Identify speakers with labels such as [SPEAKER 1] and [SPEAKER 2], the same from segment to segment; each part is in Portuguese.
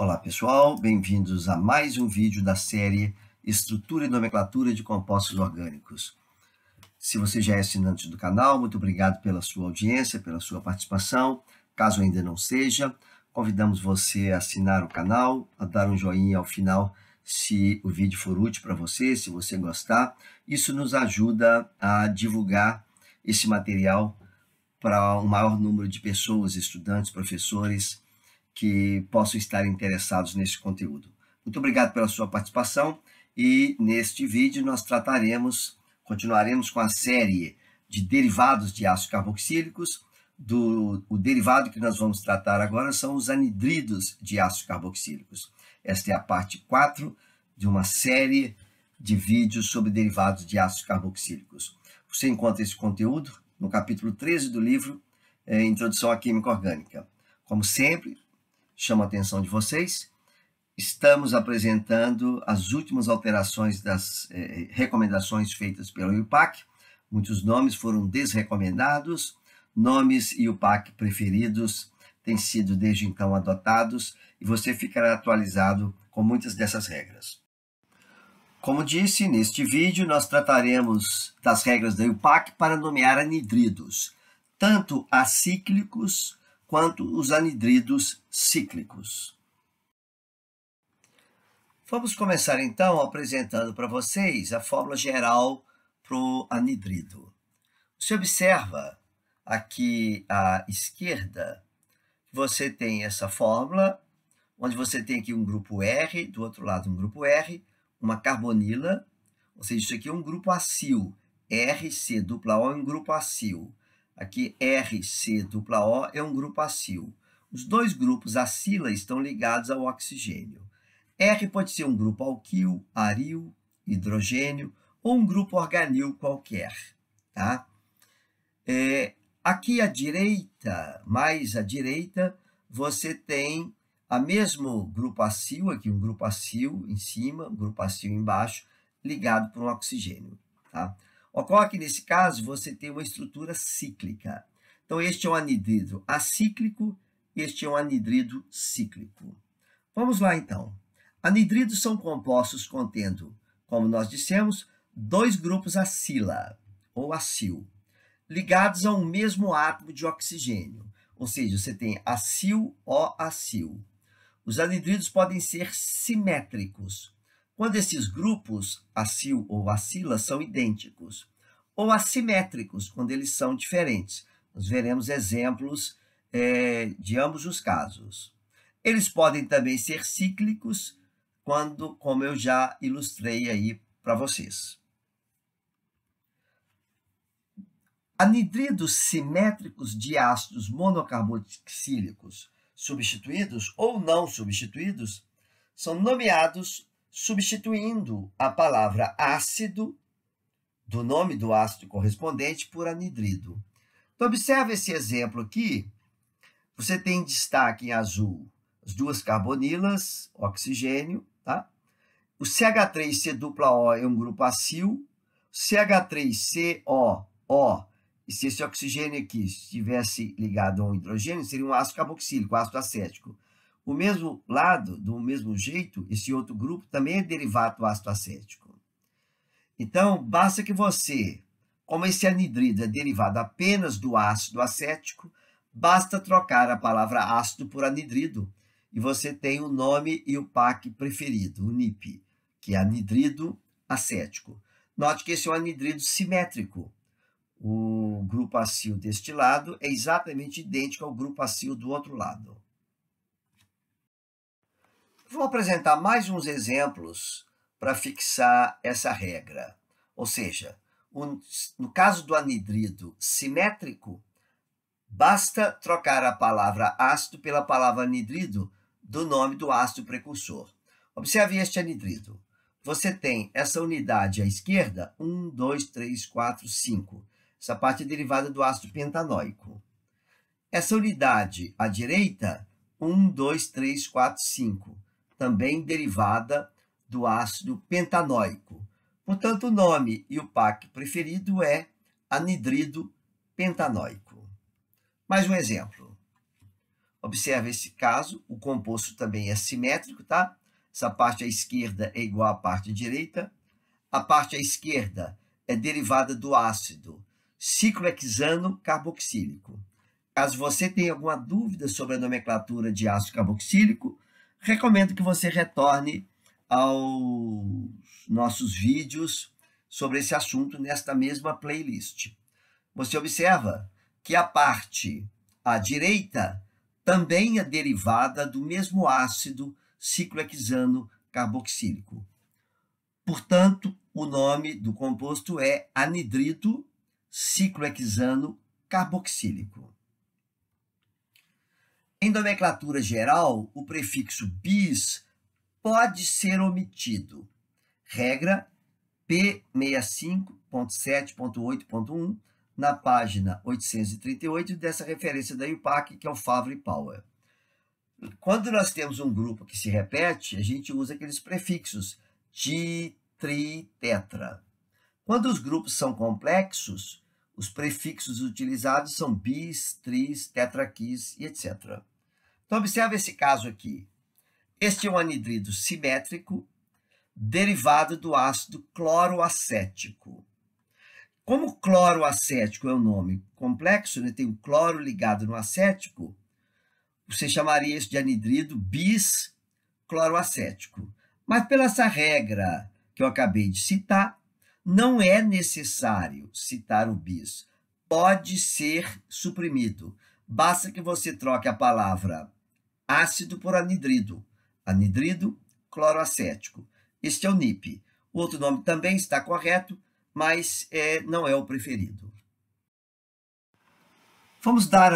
[SPEAKER 1] Olá pessoal, bem-vindos a mais um vídeo da série Estrutura e Nomenclatura de Compostos Orgânicos. Se você já é assinante do canal, muito obrigado pela sua audiência, pela sua participação. Caso ainda não seja, convidamos você a assinar o canal, a dar um joinha ao final se o vídeo for útil para você, se você gostar. Isso nos ajuda a divulgar esse material para o um maior número de pessoas, estudantes, professores, que possam estar interessados nesse conteúdo. Muito obrigado pela sua participação e neste vídeo nós trataremos, continuaremos com a série de derivados de ácidos carboxílicos. Do, o derivado que nós vamos tratar agora são os anidridos de ácidos carboxílicos. Esta é a parte 4 de uma série de vídeos sobre derivados de ácidos carboxílicos. Você encontra esse conteúdo no capítulo 13 do livro é, Introdução à Química Orgânica. Como sempre, chama a atenção de vocês. Estamos apresentando as últimas alterações das eh, recomendações feitas pelo IUPAC. Muitos nomes foram desrecomendados, nomes IUPAC preferidos têm sido desde então adotados e você ficará atualizado com muitas dessas regras. Como disse, neste vídeo nós trataremos das regras da IUPAC para nomear anidridos, tanto acíclicos quanto os anidridos cíclicos. Vamos começar então apresentando para vocês a fórmula geral para o anidrido. Você observa aqui à esquerda que você tem essa fórmula, onde você tem aqui um grupo R, do outro lado um grupo R, uma carbonila, ou seja, isso aqui é um grupo acil, RC dupla O é um grupo acil. Aqui, RC dupla O é um grupo acil. Os dois grupos acila estão ligados ao oxigênio. R pode ser um grupo alquil, aril, hidrogênio ou um grupo organil qualquer. Tá? É, aqui à direita, mais à direita, você tem a mesmo grupo acil, aqui um grupo acil em cima, um grupo acil embaixo, ligado por um oxigênio. Tá? Ocorre que, nesse caso, você tem uma estrutura cíclica. Então, este é um anidrido acíclico, este é um anidrido cíclico. Vamos lá, então. Anidridos são compostos contendo, como nós dissemos, dois grupos acila, ou acil, ligados a um mesmo átomo de oxigênio. Ou seja, você tem acil, O, acil. Os anidridos podem ser simétricos, quando esses grupos acil ou acila são idênticos, ou assimétricos, quando eles são diferentes. Nós veremos exemplos é, de ambos os casos. Eles podem também ser cíclicos, quando, como eu já ilustrei aí para vocês. Anidridos simétricos de ácidos monocarboxílicos substituídos ou não substituídos são nomeados substituindo a palavra ácido, do nome do ácido correspondente, por anidrido. Então, observe esse exemplo aqui. Você tem destaque em azul as duas carbonilas, oxigênio, tá? O CH3C dupla O é um grupo acil. CH3COO, e se esse oxigênio aqui estivesse ligado a um hidrogênio, seria um ácido carboxílico, ácido acético. O mesmo lado, do mesmo jeito, esse outro grupo também é derivado do ácido acético. Então, basta que você, como esse anidrido é derivado apenas do ácido acético, basta trocar a palavra ácido por anidrido e você tem o nome e o PAC preferido, o NIP, que é anidrido acético. Note que esse é um anidrido simétrico. O grupo acil deste lado é exatamente idêntico ao grupo acil do outro lado. Vou apresentar mais uns exemplos para fixar essa regra. Ou seja, no caso do anidrido simétrico, basta trocar a palavra ácido pela palavra anidrido do nome do ácido precursor. Observe este anidrido. Você tem essa unidade à esquerda, 1, 2, 3, 4, 5. Essa parte é derivada do ácido pentanoico. Essa unidade à direita, 1, 2, 3, 4, 5 também derivada do ácido pentanoico. Portanto, o nome e o PAC preferido é anidrido pentanoico. Mais um exemplo. Observe esse caso, o composto também é simétrico, tá? Essa parte à esquerda é igual à parte à direita. A parte à esquerda é derivada do ácido ciclohexano carboxílico. Caso você tenha alguma dúvida sobre a nomenclatura de ácido carboxílico, recomendo que você retorne aos nossos vídeos sobre esse assunto nesta mesma playlist. Você observa que a parte à direita também é derivada do mesmo ácido ciclohexano carboxílico. Portanto, o nome do composto é anidrito ciclohexano carboxílico. Em nomenclatura geral, o prefixo bis pode ser omitido. Regra P65.7.8.1, na página 838 dessa referência da IUPAC, que é o Favre Power. Quando nós temos um grupo que se repete, a gente usa aqueles prefixos ti, tri, tetra. Quando os grupos são complexos, os prefixos utilizados são bis, tris, tetraquis e etc. Então, observe esse caso aqui. Este é um anidrido simétrico derivado do ácido cloroacético. Como cloroacético é um nome complexo, né? tem o cloro ligado no acético, você chamaria isso de anidrido biscloroacético. Mas pela essa regra que eu acabei de citar, não é necessário citar o bis. Pode ser suprimido. Basta que você troque a palavra ácido por anidrido, anidrido cloroacético. Este é o NIP. O outro nome também está correto, mas é, não é o preferido. Vamos dar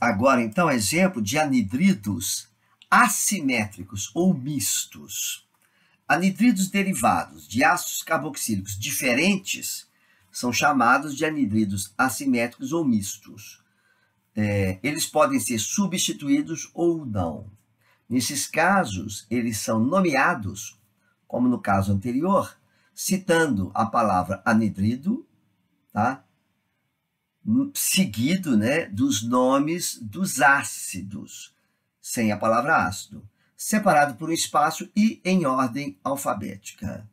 [SPEAKER 1] agora, então, exemplo de anidridos assimétricos ou mistos. Anidridos derivados de ácidos carboxílicos diferentes são chamados de anidridos assimétricos ou mistos é, eles podem ser substituídos ou não. Nesses casos, eles são nomeados, como no caso anterior, citando a palavra anidrido, tá? seguido né, dos nomes dos ácidos, sem a palavra ácido, separado por um espaço e em ordem alfabética.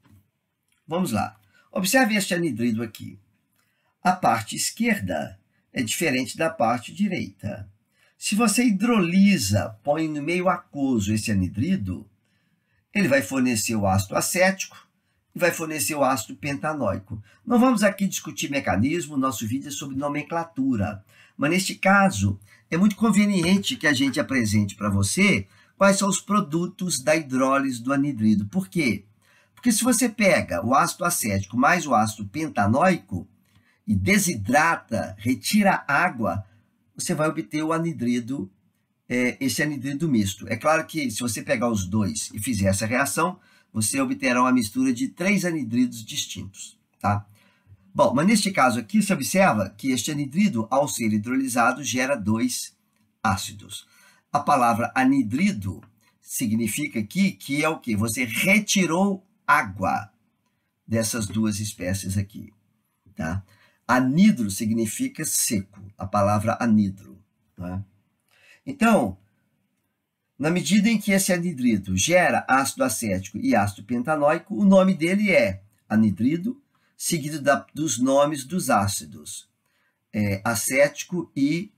[SPEAKER 1] Vamos lá. Observe este anidrido aqui. A parte esquerda é diferente da parte direita. Se você hidrolisa, põe no meio aquoso esse anidrido, ele vai fornecer o ácido acético e vai fornecer o ácido pentanoico. Não vamos aqui discutir mecanismo, nosso vídeo é sobre nomenclatura. Mas neste caso, é muito conveniente que a gente apresente para você quais são os produtos da hidrólise do anidrido. Por quê? Porque se você pega o ácido acético mais o ácido pentanoico, e desidrata, retira água, você vai obter o anidrido, é, esse anidrido misto. É claro que se você pegar os dois e fizer essa reação, você obterá uma mistura de três anidridos distintos, tá? Bom, mas neste caso aqui se observa que este anidrido, ao ser hidrolisado, gera dois ácidos. A palavra anidrido significa aqui que é o que? Você retirou água dessas duas espécies aqui, tá? Anidro significa seco, a palavra anidro. Né? Então, na medida em que esse anidrido gera ácido acético e ácido pentanoico, o nome dele é anidrido, seguido da, dos nomes dos ácidos, é, acético e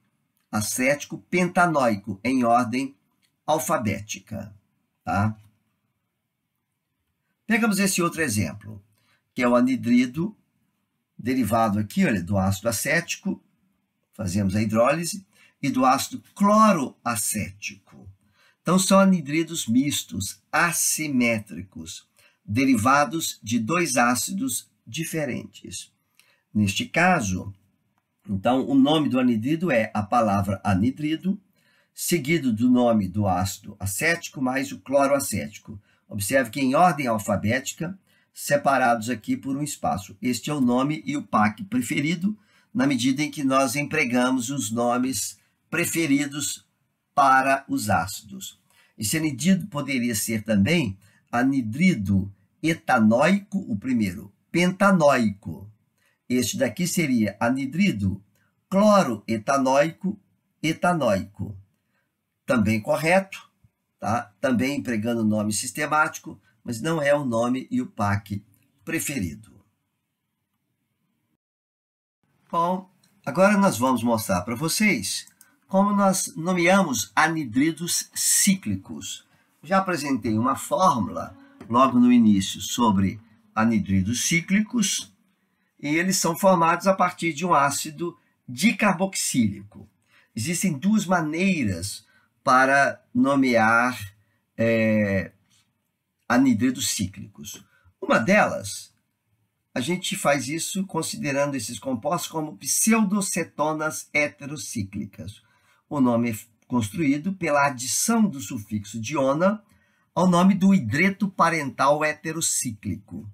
[SPEAKER 1] acético pentanoico, em ordem alfabética. Tá? Pegamos esse outro exemplo, que é o anidrido derivado aqui olha, do ácido acético, fazemos a hidrólise, e do ácido cloroacético. Então, são anidridos mistos, assimétricos, derivados de dois ácidos diferentes. Neste caso, então, o nome do anidrido é a palavra anidrido, seguido do nome do ácido acético mais o cloroacético. Observe que, em ordem alfabética, separados aqui por um espaço. Este é o nome e o PAC preferido, na medida em que nós empregamos os nomes preferidos para os ácidos. Esse anidrido poderia ser também anidrido etanoico, o primeiro, pentanoico. Este daqui seria anidrido cloroetanoico, etanoico. Também correto, tá? também empregando o nome sistemático, mas não é o nome e o pack preferido. Bom, agora nós vamos mostrar para vocês como nós nomeamos anidridos cíclicos. Já apresentei uma fórmula logo no início sobre anidridos cíclicos e eles são formados a partir de um ácido dicarboxílico. Existem duas maneiras para nomear é, anidretos cíclicos. Uma delas, a gente faz isso considerando esses compostos como pseudocetonas heterocíclicas. O nome é construído pela adição do sufixo diona ao nome do hidreto parental heterocíclico.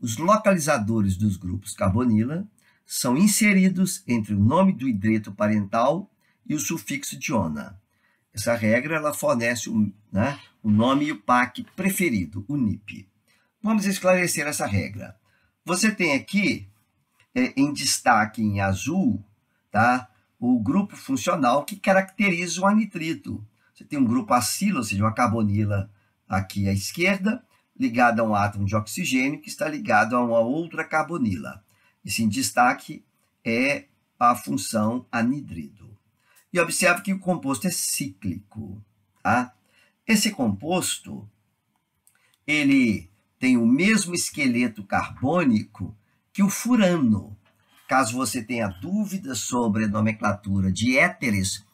[SPEAKER 1] Os localizadores dos grupos carbonila são inseridos entre o nome do hidreto parental e o sufixo diona. Essa regra ela fornece o, né, o nome e o PAC preferido, o NIP. Vamos esclarecer essa regra. Você tem aqui, é, em destaque em azul, tá, o grupo funcional que caracteriza o anitrito. Você tem um grupo acilo, ou seja, uma carbonila aqui à esquerda, ligada a um átomo de oxigênio que está ligado a uma outra carbonila. Esse em destaque é a função anidrido. E observe que o composto é cíclico. Tá? Esse composto, ele tem o mesmo esqueleto carbônico que o furano. Caso você tenha dúvidas sobre a nomenclatura de éteres,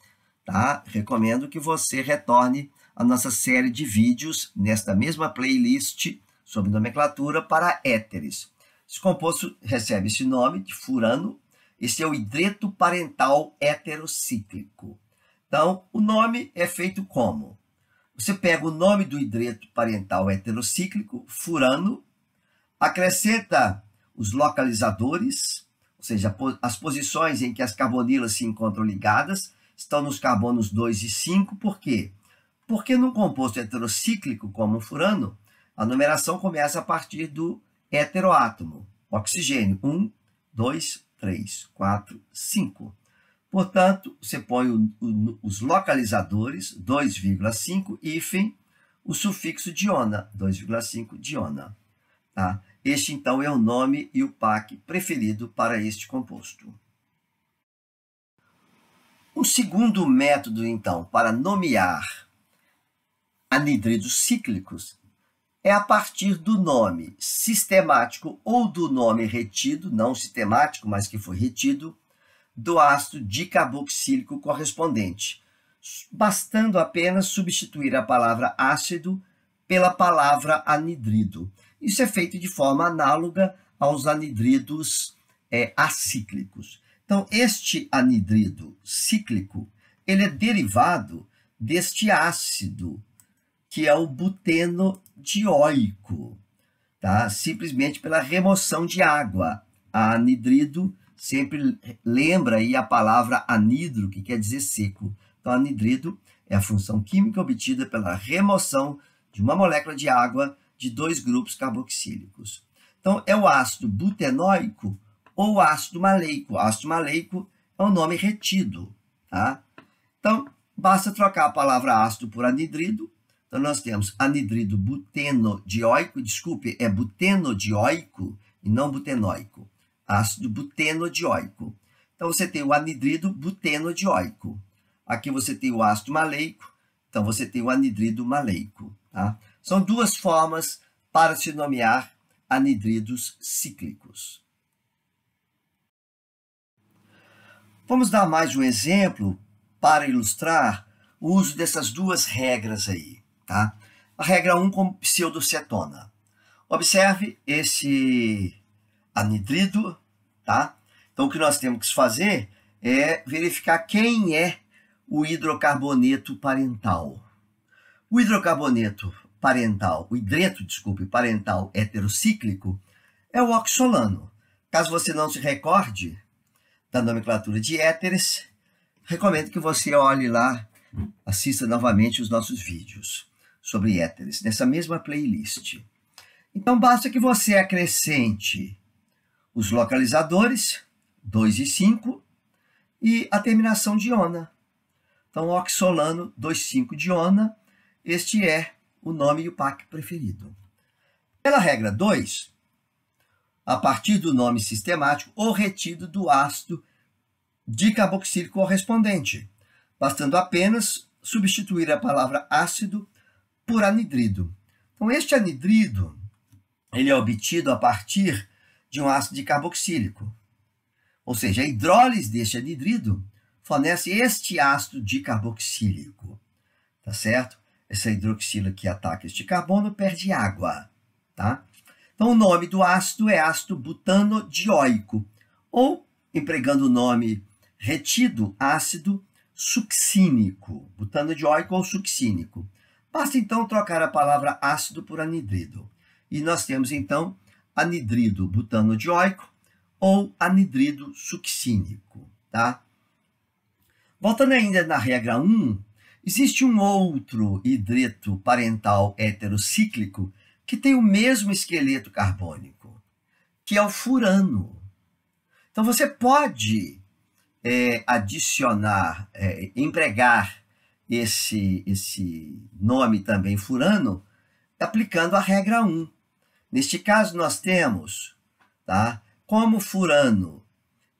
[SPEAKER 1] tá? recomendo que você retorne à nossa série de vídeos nesta mesma playlist sobre nomenclatura para éteres. Esse composto recebe esse nome de furano e seu hidreto parental heterocíclico. Então, o nome é feito como? Você pega o nome do hidreto parental heterocíclico, furano, acrescenta os localizadores, ou seja, as posições em que as carbonilas se encontram ligadas, estão nos carbonos 2 e 5, por quê? Porque num composto heterocíclico como o furano, a numeração começa a partir do heteroátomo, oxigênio 1, 2, 3, 4, 5. Portanto, você põe o, o, os localizadores 2,5 hífen o sufixo diona, 2,5 diona. Tá? Este, então, é o nome e o PAC preferido para este composto. O segundo método, então, para nomear anidridos cíclicos é a partir do nome sistemático ou do nome retido, não sistemático, mas que foi retido, do ácido dicarboxílico correspondente, bastando apenas substituir a palavra ácido pela palavra anidrido. Isso é feito de forma análoga aos anidridos é, acíclicos. Então, este anidrido cíclico, ele é derivado deste ácido que é o buteno dióico, tá? simplesmente pela remoção de água. A anidrido sempre lembra aí a palavra anidro, que quer dizer seco. Então, anidrido é a função química obtida pela remoção de uma molécula de água de dois grupos carboxílicos. Então, é o ácido butenóico ou ácido maleico. O ácido maleico é um nome retido. Tá? Então, basta trocar a palavra ácido por anidrido então, nós temos anidrido butenodioico, desculpe, é butenodioico e não butenoico. Ácido butenodioico. Então, você tem o anidrido butenodioico. Aqui você tem o ácido maleico, então você tem o anidrido maleico. Tá? São duas formas para se nomear anidridos cíclicos. Vamos dar mais um exemplo para ilustrar o uso dessas duas regras aí. Tá? A regra 1 com pseudocetona. Observe esse anidrido, tá? Então, o que nós temos que fazer é verificar quem é o hidrocarboneto parental. O hidrocarboneto parental, o hidreto, desculpe, parental heterocíclico é o oxolano. Caso você não se recorde da nomenclatura de éteres, recomendo que você olhe lá, assista novamente os nossos vídeos sobre éteres, nessa mesma playlist. Então basta que você acrescente os localizadores 2 e 5 e a terminação de Então oxolano 25 de ona, este é o nome e o PAC preferido. Pela regra 2, a partir do nome sistemático ou retido do ácido de carboxílico correspondente, bastando apenas substituir a palavra ácido por anidrido. Então, este anidrido ele é obtido a partir de um ácido carboxílico. Ou seja, a hidrólise deste anidrido fornece este ácido carboxílico, Tá certo? Essa hidroxila que ataca este carbono perde água, tá? Então o nome do ácido é ácido butanodioico, ou empregando o nome retido, ácido succínico, butanodioico ou succínico. Basta então trocar a palavra ácido por anidrido. E nós temos então anidrido butanodioico ou anidrido succínico, tá? Voltando ainda na regra 1, existe um outro hidreto parental heterocíclico que tem o mesmo esqueleto carbônico, que é o furano. Então você pode é, adicionar, é, empregar esse, esse nome também furano, aplicando a regra 1. Neste caso, nós temos, tá? como furano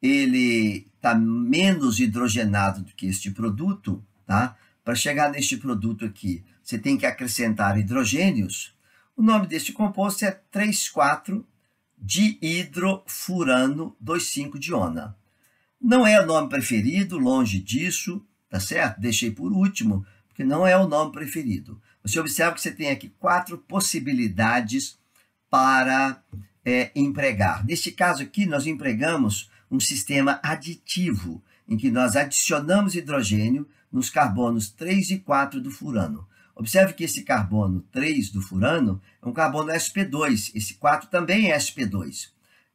[SPEAKER 1] ele está menos hidrogenado do que este produto, tá? para chegar neste produto aqui, você tem que acrescentar hidrogênios. O nome deste composto é 3,4-dihidrofurano 2,5-diona. Não é o nome preferido, longe disso, tá certo? Deixei por último, porque não é o nome preferido. Você observa que você tem aqui quatro possibilidades para é, empregar. Neste caso aqui, nós empregamos um sistema aditivo, em que nós adicionamos hidrogênio nos carbonos 3 e 4 do furano. Observe que esse carbono 3 do furano é um carbono sp2, esse 4 também é sp2.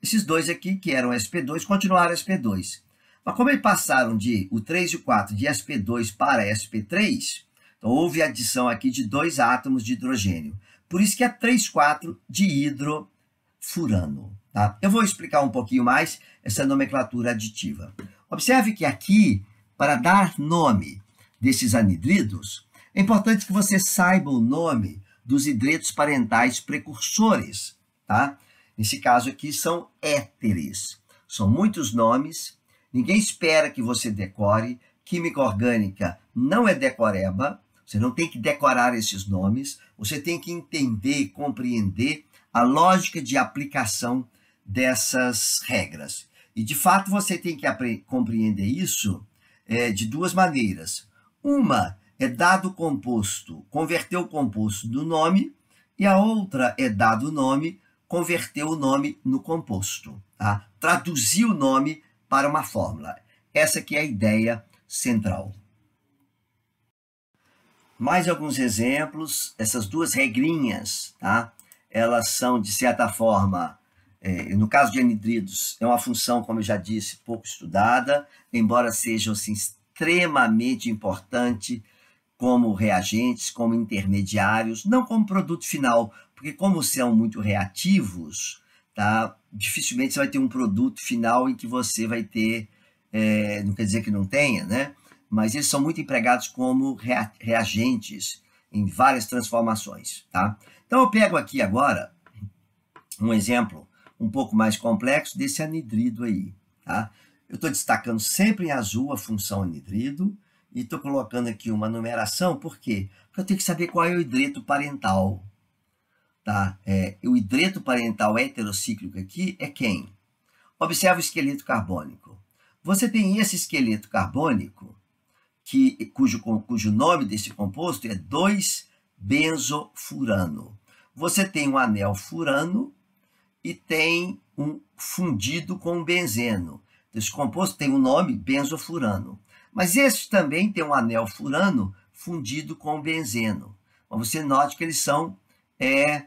[SPEAKER 1] Esses dois aqui, que eram sp2, continuaram sp2. Mas como eles passaram de o 3 e o 4 de sp2 para sp3, então houve adição aqui de dois átomos de hidrogênio. Por isso que é 3, 4 de hidrofurano. Tá? Eu vou explicar um pouquinho mais essa nomenclatura aditiva. Observe que aqui, para dar nome desses anidridos, é importante que você saiba o nome dos hidretos parentais precursores. Tá? Nesse caso aqui são éteres. São muitos nomes Ninguém espera que você decore. Química orgânica não é decoreba. Você não tem que decorar esses nomes. Você tem que entender e compreender a lógica de aplicação dessas regras. E, de fato, você tem que compreender isso é, de duas maneiras. Uma é dado o composto, converter o composto no nome, e a outra é dado o nome, converter o nome no composto. Tá? Traduzir o nome para uma fórmula. Essa que é a ideia central. Mais alguns exemplos, essas duas regrinhas, tá? Elas são, de certa forma, é, no caso de anidridos, é uma função, como eu já disse, pouco estudada, embora sejam assim, extremamente importante como reagentes, como intermediários, não como produto final, porque como são muito reativos, tá? Dificilmente você vai ter um produto final em que você vai ter, é, não quer dizer que não tenha, né? Mas eles são muito empregados como rea reagentes em várias transformações, tá? Então eu pego aqui agora um exemplo um pouco mais complexo desse anidrido aí, tá? Eu estou destacando sempre em azul a função anidrido e estou colocando aqui uma numeração, por quê? Porque eu tenho que saber qual é o hidreto parental Tá? É, o hidreto parental heterocíclico aqui é quem? Observe o esqueleto carbônico. Você tem esse esqueleto carbônico, que, cujo, cujo nome desse composto é 2-benzofurano. Você tem um anel furano e tem um fundido com benzeno. Esse composto tem o um nome benzofurano. Mas esse também tem um anel furano fundido com benzeno. Mas você note que eles são é,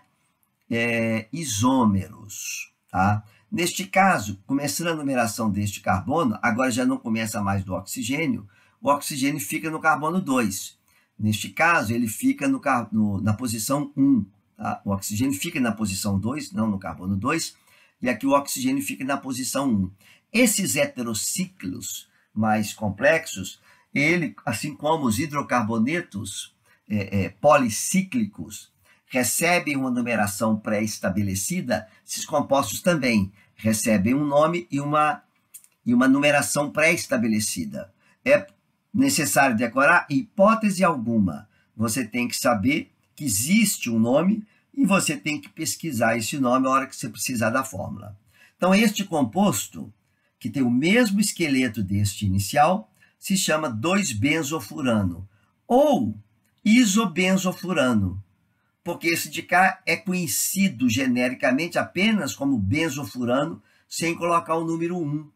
[SPEAKER 1] é, isômeros. Tá? Neste caso, começando a numeração deste carbono, agora já não começa mais do oxigênio, o oxigênio fica no carbono 2. Neste caso, ele fica no, no, na posição 1. Tá? O oxigênio fica na posição 2, não no carbono 2, e aqui o oxigênio fica na posição 1. Esses heterociclos mais complexos, ele, assim como os hidrocarbonetos é, é, policíclicos, recebem uma numeração pré-estabelecida, esses compostos também recebem um nome e uma, e uma numeração pré-estabelecida. É necessário decorar? hipótese alguma. Você tem que saber que existe um nome e você tem que pesquisar esse nome na hora que você precisar da fórmula. Então, este composto, que tem o mesmo esqueleto deste inicial, se chama 2-benzofurano ou isobenzofurano porque esse de cá é conhecido genericamente apenas como benzofurano, sem colocar o número 1.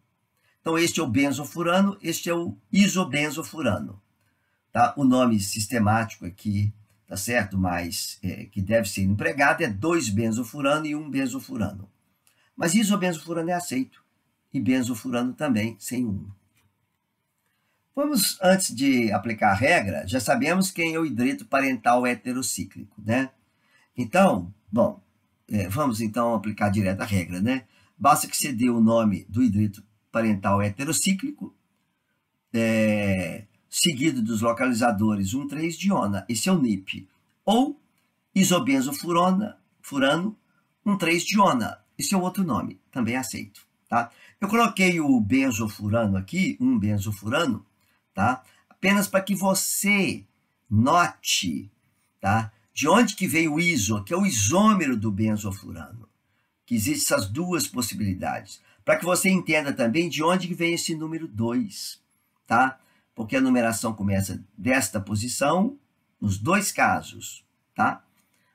[SPEAKER 1] Então, este é o benzofurano, este é o isobenzofurano. Tá? O nome sistemático aqui, tá certo? Mas é, que deve ser empregado é 2-benzofurano e 1-benzofurano. Mas isobenzofurano é aceito, e benzofurano também, sem 1. Vamos, antes de aplicar a regra, já sabemos quem é o hidreto parental heterocíclico, né? Então, bom, é, vamos então aplicar direto a regra, né? Basta que você dê o nome do hidrito parental heterocíclico, é, seguido dos localizadores 1,3-diona, esse é o NIP, ou isobenzofurona, furano, 1,3-diona, esse é outro nome, também aceito, tá? Eu coloquei o benzofurano aqui, um benzofurano, tá? Apenas para que você note, tá? De onde que veio o iso, que é o isômero do benzofurano? Que existem essas duas possibilidades. Para que você entenda também de onde que vem esse número 2, tá? Porque a numeração começa desta posição nos dois casos, tá?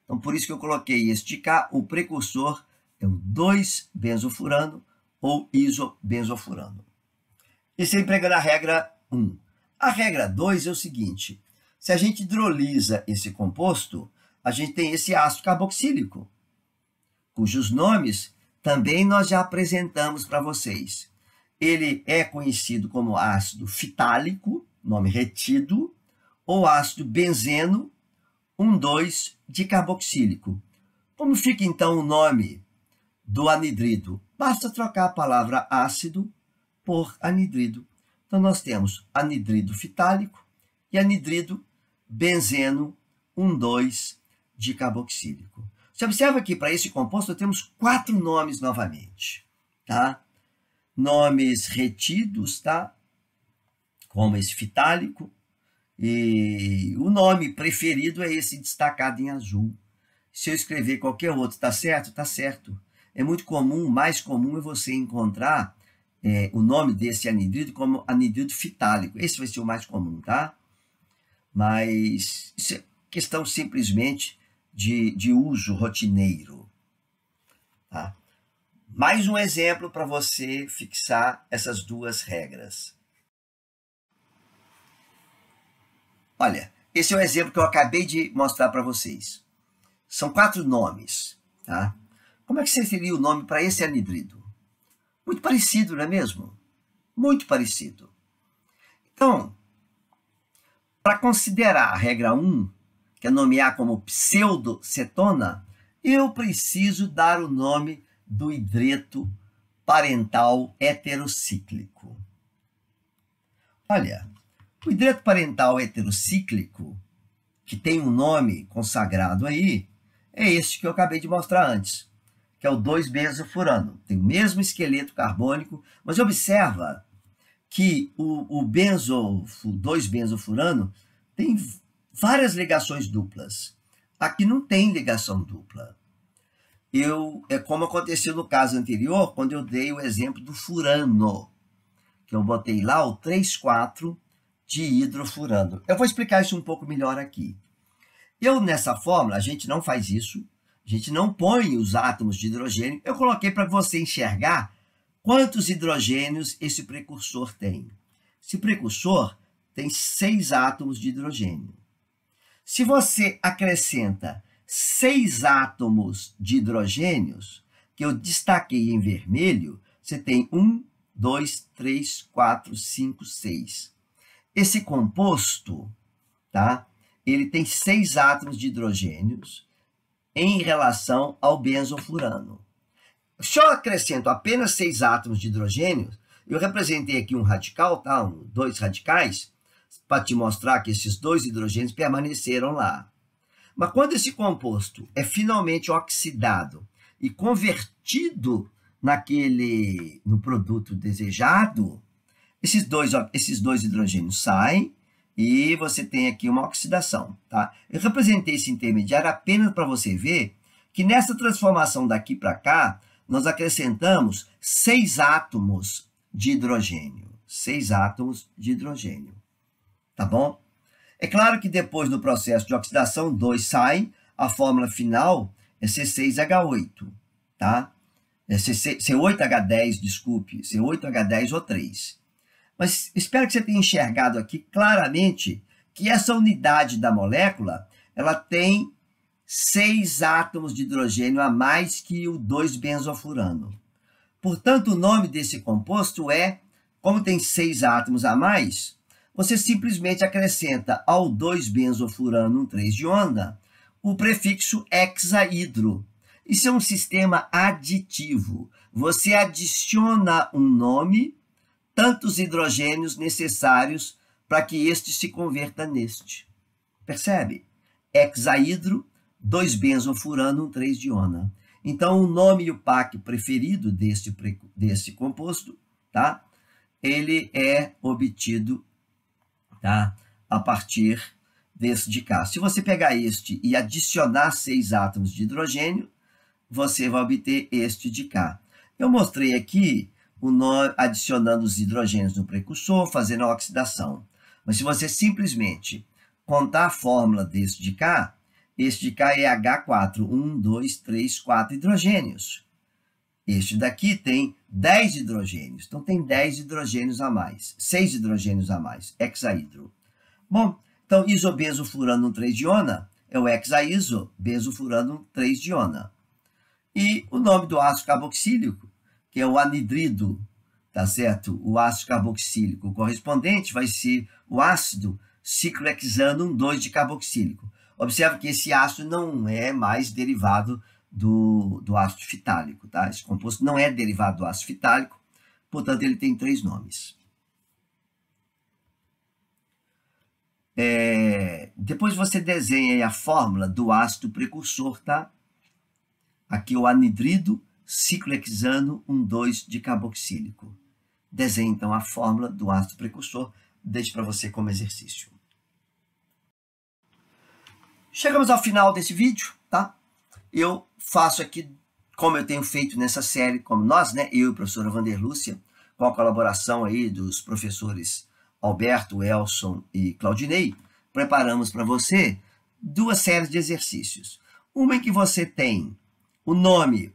[SPEAKER 1] Então, por isso que eu coloquei este cá, o precursor é o 2 benzofurano ou isobenzoflurano. E sempre empregando a regra 1. Um. A regra 2 é o seguinte, se a gente hidroliza esse composto, a gente tem esse ácido carboxílico, cujos nomes também nós já apresentamos para vocês. Ele é conhecido como ácido fitálico, nome retido, ou ácido benzeno 1,2 de carboxílico. Como fica então o nome do anidrido? Basta trocar a palavra ácido por anidrido. Então nós temos anidrido fitálico e anidrido benzeno 1,2 de carboxílico. Você observa que para esse composto temos quatro nomes novamente, tá? Nomes retidos, tá? Como esse fitálico. E o nome preferido é esse destacado em azul. Se eu escrever qualquer outro, tá certo? Tá certo. É muito comum, mais comum é você encontrar é, o nome desse anidrido como anidrido fitálico. Esse vai ser o mais comum, tá? mas isso é questão simplesmente de, de uso rotineiro. Tá? Mais um exemplo para você fixar essas duas regras. Olha, esse é o um exemplo que eu acabei de mostrar para vocês. São quatro nomes. Tá? Como é que você seria o nome para esse anidrido? Muito parecido, não é mesmo? Muito parecido. Então, para considerar a regra 1, que é nomear como pseudocetona, eu preciso dar o nome do hidreto parental heterocíclico. Olha, o hidreto parental heterocíclico, que tem um nome consagrado aí, é este que eu acabei de mostrar antes, que é o 2 benzofurano. Tem o mesmo esqueleto carbônico, mas observa que o, o benzo, 2-benzofurano, tem várias ligações duplas. Aqui não tem ligação dupla. Eu, é como aconteceu no caso anterior, quando eu dei o exemplo do furano, que eu botei lá o 3,4 de hidrofurano. Eu vou explicar isso um pouco melhor aqui. Eu, nessa fórmula, a gente não faz isso, a gente não põe os átomos de hidrogênio. Eu coloquei para você enxergar Quantos hidrogênios esse precursor tem? Esse precursor tem seis átomos de hidrogênio. Se você acrescenta seis átomos de hidrogênios, que eu destaquei em vermelho, você tem um, dois, três, quatro, cinco, seis. Esse composto, tá? Ele tem seis átomos de hidrogênios em relação ao benzofurano. Se eu acrescento apenas seis átomos de hidrogênio. Eu representei aqui um radical, tá? Um, dois radicais, para te mostrar que esses dois hidrogênios permaneceram lá. Mas quando esse composto é finalmente oxidado e convertido naquele no produto desejado, esses dois, esses dois hidrogênios saem e você tem aqui uma oxidação. Tá? Eu representei esse intermediário apenas para você ver que nessa transformação daqui para cá, nós acrescentamos seis átomos de hidrogênio. Seis átomos de hidrogênio. Tá bom? É claro que depois do processo de oxidação, dois saem, a fórmula final é C6H8, tá? É C8H10, desculpe, C8H10O3. Mas espero que você tenha enxergado aqui claramente que essa unidade da molécula, ela tem seis átomos de hidrogênio a mais que o 2-benzofurano. Portanto, o nome desse composto é, como tem seis átomos a mais, você simplesmente acrescenta ao 2-benzofurano um 3 de onda o prefixo hexaidro. Isso é um sistema aditivo. Você adiciona um nome, tantos hidrogênios necessários para que este se converta neste. Percebe? Hexaidro 2 benzofurano, 3 diona. Então, o nome e o PAC preferido deste, deste composto, tá? Ele é obtido tá? a partir desse de cá. Se você pegar este e adicionar seis átomos de hidrogênio, você vai obter este de cá. Eu mostrei aqui o adicionando os hidrogênios no precursor, fazendo a oxidação. Mas se você simplesmente contar a fórmula desse de cá, este de cá é H4, 1, 2, 3, 4 hidrogênios. Este daqui tem 10 hidrogênios, então tem 10 hidrogênios a mais, 6 hidrogênios a mais, hexahidro. Bom, então isobeso furano 3-diona é o hexaiso furano 3-diona. E o nome do ácido carboxílico, que é o anidrido, tá certo? O ácido carboxílico correspondente vai ser o ácido ciclohexano 2 de carboxílico. Observe que esse ácido não é mais derivado do, do ácido fitálico, tá? Esse composto não é derivado do ácido fitálico, portanto, ele tem três nomes. É, depois você desenha a fórmula do ácido precursor, tá? Aqui é o anidrido ciclohexano 1,2-dicarboxílico. Desenhe então a fórmula do ácido precursor, deixe para você como exercício. Chegamos ao final desse vídeo, tá? Eu faço aqui, como eu tenho feito nessa série, como nós, né? Eu e a professor Vander Lúcia, com a colaboração aí dos professores Alberto, Elson e Claudinei, preparamos para você duas séries de exercícios. Uma em que você tem o nome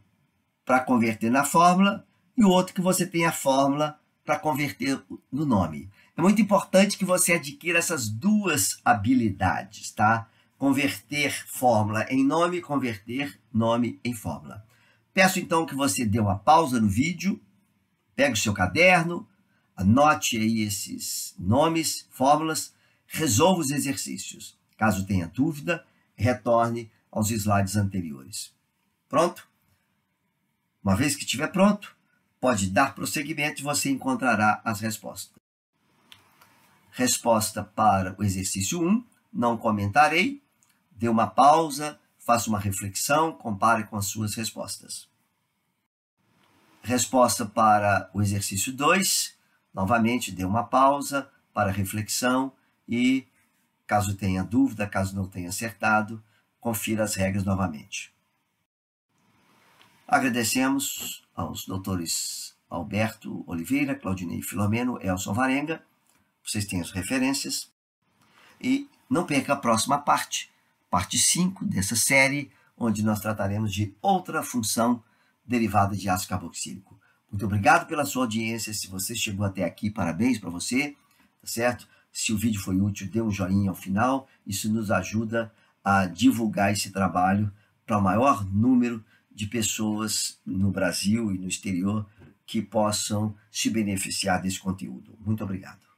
[SPEAKER 1] para converter na fórmula e o outro que você tem a fórmula para converter no nome. É muito importante que você adquira essas duas habilidades, tá? converter fórmula em nome, converter nome em fórmula. Peço então que você dê uma pausa no vídeo, pegue o seu caderno, anote aí esses nomes, fórmulas, resolva os exercícios. Caso tenha dúvida, retorne aos slides anteriores. Pronto? Uma vez que estiver pronto, pode dar prosseguimento e você encontrará as respostas. Resposta para o exercício 1, não comentarei, dê uma pausa, faça uma reflexão, compare com as suas respostas. Resposta para o exercício 2, novamente dê uma pausa para reflexão e, caso tenha dúvida, caso não tenha acertado, confira as regras novamente. Agradecemos aos doutores Alberto Oliveira, Claudinei Filomeno, Elson Varenga. Vocês têm as referências. E não perca a próxima parte, parte 5 dessa série, onde nós trataremos de outra função derivada de ácido carboxílico. Muito obrigado pela sua audiência. Se você chegou até aqui, parabéns para você, tá certo? Se o vídeo foi útil, dê um joinha ao final. Isso nos ajuda a divulgar esse trabalho para o maior número de pessoas no Brasil e no exterior que possam se beneficiar desse conteúdo. Muito obrigado.